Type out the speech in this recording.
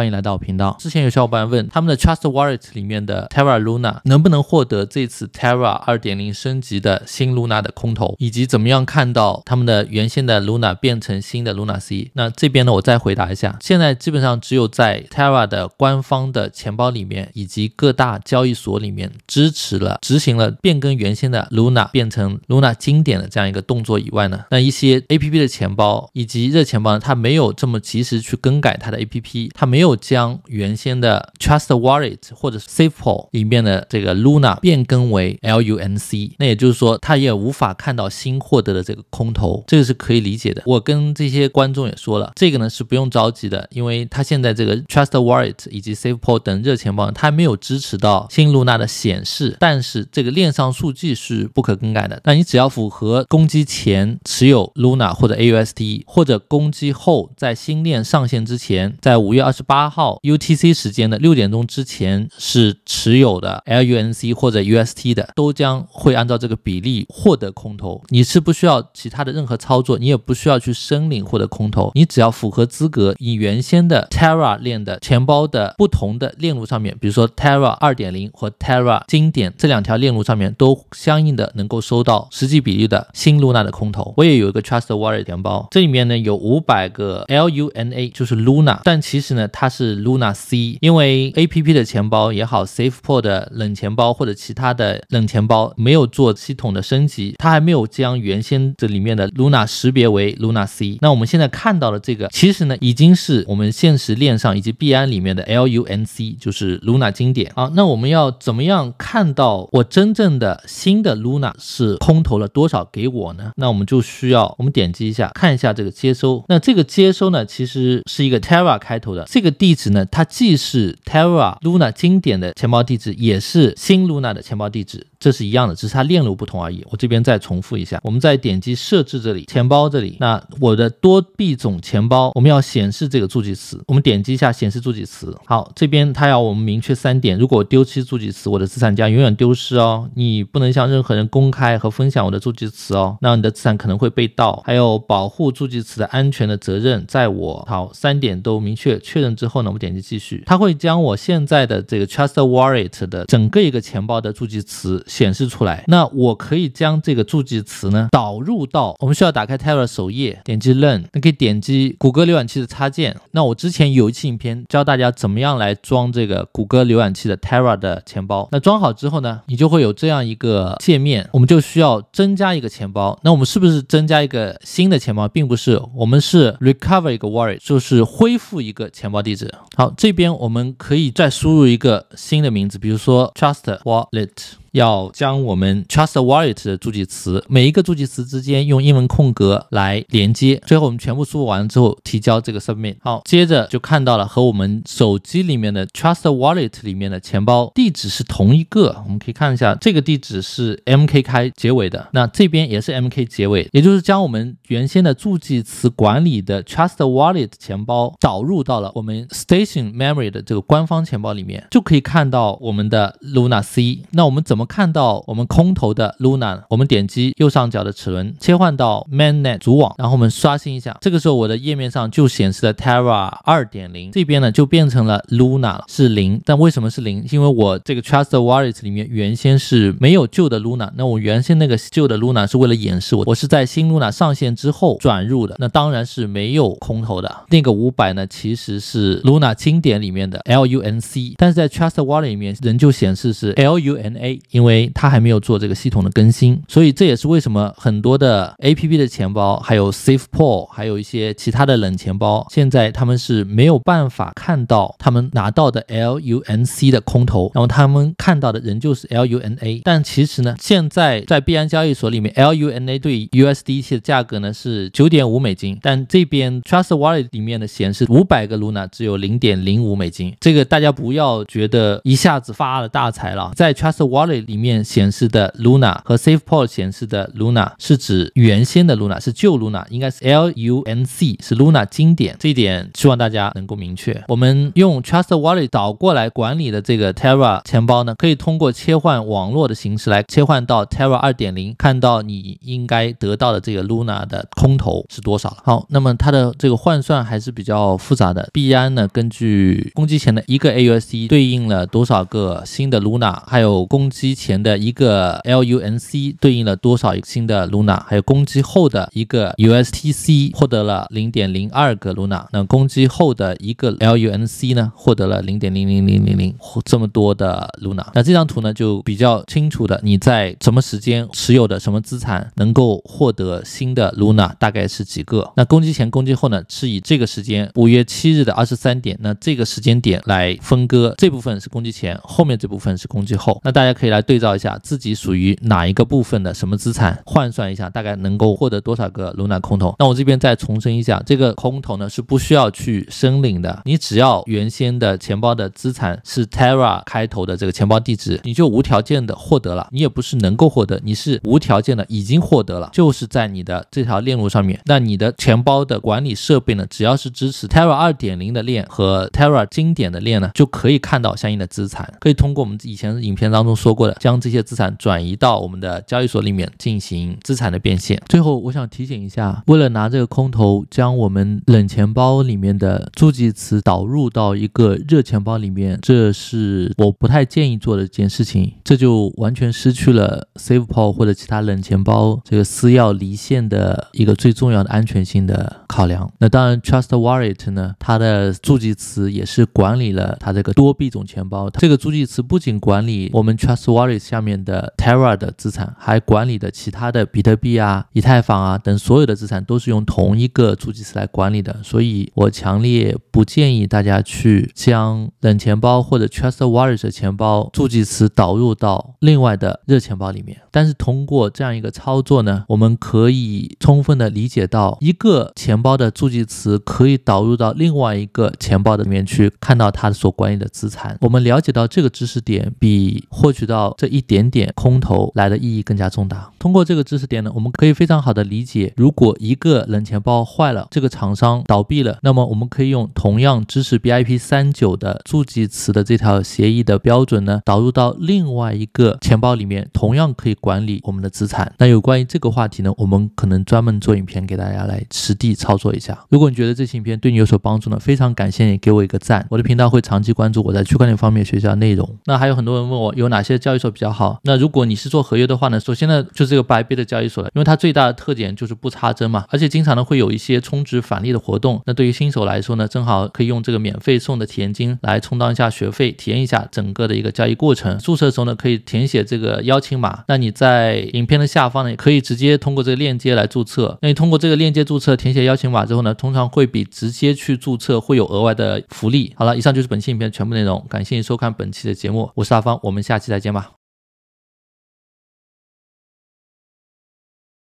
欢迎来到我频道。之前有小伙伴问他们的 Trust Wallet 里面的 Terra Luna 能不能获得这次 Terra 2.0升级的新 Luna 的空投，以及怎么样看到他们的原先的 Luna 变成新的 Luna C。那这边呢，我再回答一下。现在基本上只有在 Terra 的官方的钱包里面，以及各大交易所里面支持了执行了变更原先的 Luna 变成 Luna 经典的这样一个动作以外呢，那一些 A P P 的钱包以及热钱包呢，它没有这么及时去更改它的 A P P，它没有。将原先的 Trust Wallet 或者 s a f e p o l 里面的这个 Luna 变更为 LUNC，那也就是说，他也无法看到新获得的这个空投，这个是可以理解的。我跟这些观众也说了，这个呢是不用着急的，因为他现在这个 Trust Wallet 以及 s a f e p o l 等热钱包，它没有支持到新 Luna 的显示，但是这个链上数据是不可更改的。那你只要符合攻击前持有 Luna 或者 a u s d 或者攻击后在新链上线之前，在五月二十。八号 UTC 时间的六点钟之前是持有的 LUNC 或者 UST 的，都将会按照这个比例获得空投。你是不需要其他的任何操作，你也不需要去申领或者空投，你只要符合资格，你原先的 Terra 链的钱包的不同的链路上面，比如说 Terra 二点零和 Terra 经典这两条链路上面，都相应的能够收到实际比例的新 Luna 的空投。我也有一个 Trust Wallet 钱包，这里面呢有五百个 LUNA，就是 Luna，但其实呢它。它是 Luna C，因为 A P P 的钱包也好，s a f e p r t 的冷钱包或者其他的冷钱包没有做系统的升级，它还没有将原先这里面的 Luna 识别为 Luna C。那我们现在看到的这个，其实呢，已经是我们现实链上以及币安里面的 L U N C，就是 Luna 经典啊。那我们要怎么样看到我真正的新的 Luna 是空投了多少给我呢？那我们就需要我们点击一下，看一下这个接收。那这个接收呢，其实是一个 Terra 开头的这个。地址呢？它既是 Terra Luna 经典的钱包地址，也是新 Luna 的钱包地址。这是一样的，只是它链路不同而已。我这边再重复一下，我们再点击设置这里，钱包这里。那我的多币种钱包，我们要显示这个助记词。我们点击一下显示助记词。好，这边它要我们明确三点：如果我丢弃助记词，我的资产将永远丢失哦。你不能向任何人公开和分享我的助记词哦，那你的资产可能会被盗。还有保护助记词的安全的责任在我。好，三点都明确确认之后呢，我们点击继续，它会将我现在的这个 Trust Wallet 的整个一个钱包的助记词。显示出来。那我可以将这个助记词呢导入到。我们需要打开 Terra 首页，点击 Learn，那可以点击谷歌浏览器的插件。那我之前有一期影片教大家怎么样来装这个谷歌浏览器的 Terra 的钱包。那装好之后呢，你就会有这样一个界面，我们就需要增加一个钱包。那我们是不是增加一个新的钱包？并不是，我们是 Recover 一个 Wallet，就是恢复一个钱包地址。好，这边我们可以再输入一个新的名字，比如说 Trust Wallet。要将我们 Trust Wallet 的助记词，每一个助记词之间用英文空格来连接。最后我们全部输入完之后提交这个 Submit。好，接着就看到了和我们手机里面的 Trust Wallet 里面的钱包地址是同一个。我们可以看一下，这个地址是 MK 开结尾的，那这边也是 MK 结尾，也就是将我们原先的助记词管理的 Trust Wallet 钱包导入到了我们 Station Memory 的这个官方钱包里面，就可以看到我们的 Luna C。那我们怎么？我们看到我们空投的 Luna，我们点击右上角的齿轮，切换到 Mainnet 主网，然后我们刷新一下，这个时候我的页面上就显示了 Terra 2.0，这边呢就变成了 Luna 是零，但为什么是零？因为我这个 Trust Wallet 里面原先是没有旧的 Luna，那我原先那个旧的 Luna 是为了演示我，我是在新 Luna 上线之后转入的，那当然是没有空投的。那个五百呢，其实是 Luna 经典里面的 LUNC，但是在 Trust Wallet 里面仍旧显示是 LUNA。因为它还没有做这个系统的更新，所以这也是为什么很多的 A P P 的钱包，还有 s a f e p o o l 还有一些其他的冷钱包，现在他们是没有办法看到他们拿到的 LUNC 的空投，然后他们看到的仍旧是 LUNA。但其实呢，现在在币安交易所里面，LUNA 对 USDT 的价格呢是九点五美金，但这边 Trust Wallet 里面的显示五百个 Luna 只有零点零五美金。这个大家不要觉得一下子发了大财了，在 Trust Wallet。里面显示的 Luna 和 s a f e p r t 显示的 Luna 是指原先的 Luna，是旧 Luna，应该是 L U N C，是 Luna 经典。这一点希望大家能够明确。我们用 Trust Wallet 导过来管理的这个 Terra 钱包呢，可以通过切换网络的形式来切换到 Terra 2.0，看到你应该得到的这个 Luna 的空投是多少。好，那么它的这个换算还是比较复杂的。币安呢，根据攻击前的一个 A U S d 对应了多少个新的 Luna，还有攻击。前的一个 LUNC 对应了多少新的 Luna？还有攻击后的一个 USTC 获得了零点零二个 Luna。那攻击后的一个 LUNC 呢，获得了零点零零零零零这么多的 Luna。那这张图呢，就比较清楚的，你在什么时间持有的什么资产能够获得新的 Luna，大概是几个？那攻击前、攻击后呢，是以这个时间五月七日的二十三点，那这个时间点来分割，这部分是攻击前，后面这部分是攻击后。那大家可以来。对照一下自己属于哪一个部分的什么资产，换算一下大概能够获得多少个卢娜空投。那我这边再重申一下，这个空投呢是不需要去申领的，你只要原先的钱包的资产是 Terra 开头的这个钱包地址，你就无条件的获得了。你也不是能够获得，你是无条件的已经获得了，就是在你的这条链路上面。那你的钱包的管理设备呢，只要是支持 Terra 2.0的链和 Terra 经典的链呢，就可以看到相应的资产，可以通过我们以前影片当中说过。将这些资产转移到我们的交易所里面进行资产的变现。最后，我想提醒一下，为了拿这个空投，将我们冷钱包里面的助记词导入到一个热钱包里面，这是我不太建议做的一件事情。这就完全失去了 SafePal 或者其他冷钱包这个私钥离线的一个最重要的安全性的考量。那当然，Trust Wallet 呢，它的助记词也是管理了它这个多币种钱包。这个助记词不仅管理我们 Trust Wa Wallets 下面的 Terra 的资产，还管理的其他的比特币啊、以太坊啊等所有的资产都是用同一个助记词来管理的，所以我强烈不建议大家去将冷钱包或者 Trust Wallet 的钱包助记词导入到另外的热钱包里面。但是通过这样一个操作呢，我们可以充分的理解到一个钱包的助记词可以导入到另外一个钱包的里面去，看到它所管理的资产。我们了解到这个知识点，比获取到。这一点点空投来的意义更加重大。通过这个知识点呢，我们可以非常好的理解，如果一个冷钱包坏了，这个厂商倒闭了，那么我们可以用同样支持 BIP 三九的助记词的这条协议的标准呢，导入到另外一个钱包里面，同样可以管理我们的资产。那有关于这个话题呢，我们可能专门做影片给大家来实地操作一下。如果你觉得这期影片对你有所帮助呢，非常感谢你给我一个赞。我的频道会长期关注我在区块链方面学习的内容。那还有很多人问我有哪些教交易所比较好。那如果你是做合约的话呢，首先呢就是这个白贝的交易所了，因为它最大的特点就是不插针嘛，而且经常呢会有一些充值返利的活动。那对于新手来说呢，正好可以用这个免费送的体验金来充当一下学费，体验一下整个的一个交易过程。注册的时候呢，可以填写这个邀请码。那你在影片的下方呢，也可以直接通过这个链接来注册。那你通过这个链接注册，填写邀请码之后呢，通常会比直接去注册会有额外的福利。好了，以上就是本期影片的全部内容，感谢你收看本期的节目，我是大方，我们下期再见吧。